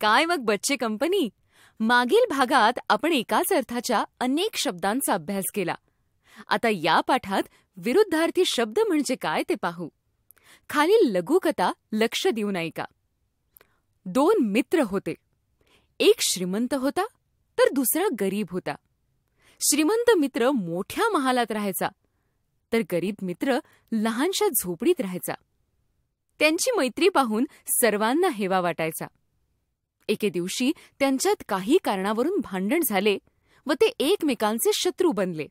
काय मग बच्चे कंपनी मागील भागात आपण एकाच अर्थाच्या अनेक शब्दांचा अभ्यास केला आता या पाठात विरुद्धार्थी शब्द म्हणजे काय ते पाहू खालील लघुकथा लक्ष देऊन ऐका दोन मित्र होते एक श्रीमंत होता तर दुसरा गरीब होता श्रीमंत मित्र मोठ्या महालात राहायचा तर गरीब मित्र लहानशा झोपडीत राहायचा त्यांची मैत्री पाहून सर्वांना हेवा वाटायचा एके दिवशी त्यांच्यात काही कारणावरून भांडण झाले व ते एकमेकांचे शत्रू बनले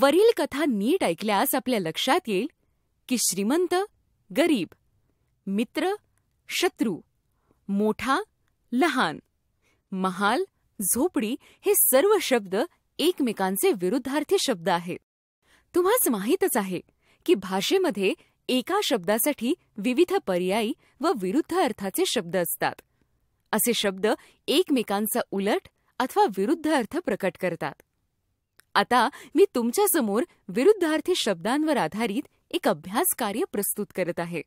वरील कथा नीट ऐकल्यास आपल्या लक्षात येईल की श्रीमंत गरीब मित्र शत्रू मोठा लहान महाल झोपडी हे सर्व शब्द एकमेकांचे विरुद्धार्थी शब्द आहेत तुम्हाच माहीतच आहे की भाषेमध्ये एका शब्दासाठी विविध पर्यायी व विरुद्ध अर्थाचे शब्द असतात असे शब्द एकमेकांचा उलट अथवा विरुद्ध अर्थ प्रकट करतात आता मी तुमच्यासमोर विरुद्धार्थी शब्दांवर आधारित एक अभ्यास कार्य प्रस्तुत करत आहे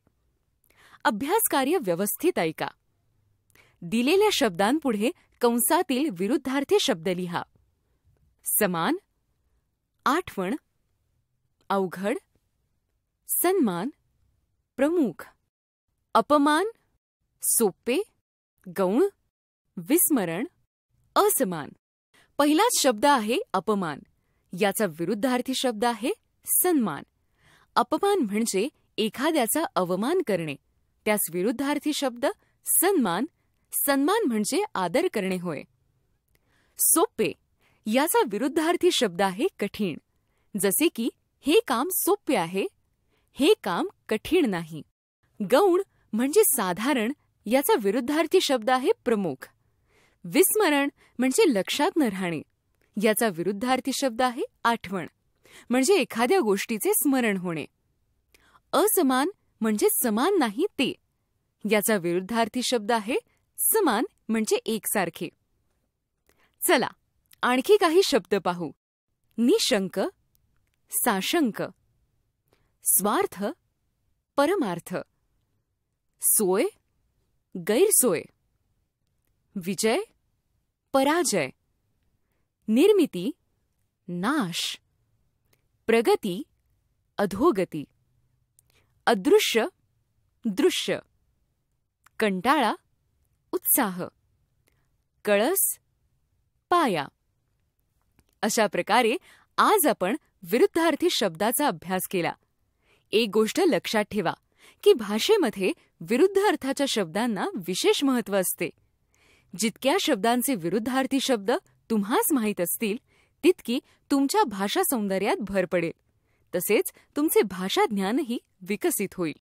अभ्यास कार्य व्यवस्थित ऐका दिलेल्या शब्दांपुढे कंसातील विरुद्धार्थी शब्द लिहा समान आठवण अवघड सन्मान प्रमुख अपमान सोपे गौण विस्मरण असमान पहिलाच शब्द आहे अपमान याचा विरुद्धार्थी शब्द आहे सन्मान अपमान म्हणजे एखाद्याचा अवमान करणे त्यास विरुद्धार्थी शब्द सन्मान सन्मान म्हणजे आदर करणे होय सोपे याचा विरुद्धार्थी शब्द आहे कठीण जसे की हे काम सोपे आहे हे काम कठीण नाही गौण म्हणजे साधारण याचा विरुद्धार्थी शब्द आहे प्रमुख विस्मरण म्हणजे लक्षात न राहणे याचा विरुद्धार्थी शब्द आहे आठवण म्हणजे एखाद्या गोष्टीचे स्मरण होणे असमान म्हणजे समान नाही ते याचा विरुद्धार्थी शब्द आहे समान म्हणजे एकसारखे चला आणखी काही शब्द पाहू निशंक साशंक स्वार्थ परमार्थ सोय गैरसोय विजय पराजय निर्मिती नाश प्रगती अधोगती अदृश्य दृश्य कंटाळा उत्साह कळस पाया अशा प्रकारे आज आपण विरुद्धार्थी शब्दाचा अभ्यास केला एक गोष्ट लक्षात ठेवा की भाषेमध्ये विरुद्ध अर्थाच्या शब्दांना विशेष महत्त्व असते जितक्या शब्दांचे विरुद्धार्थी शब्द तुम्हाच माहीत असतील तितकी तुमच्या भाषा सौंदर्यात भर पडेल तसेच तुमचे भाषा ज्ञानही विकसित होईल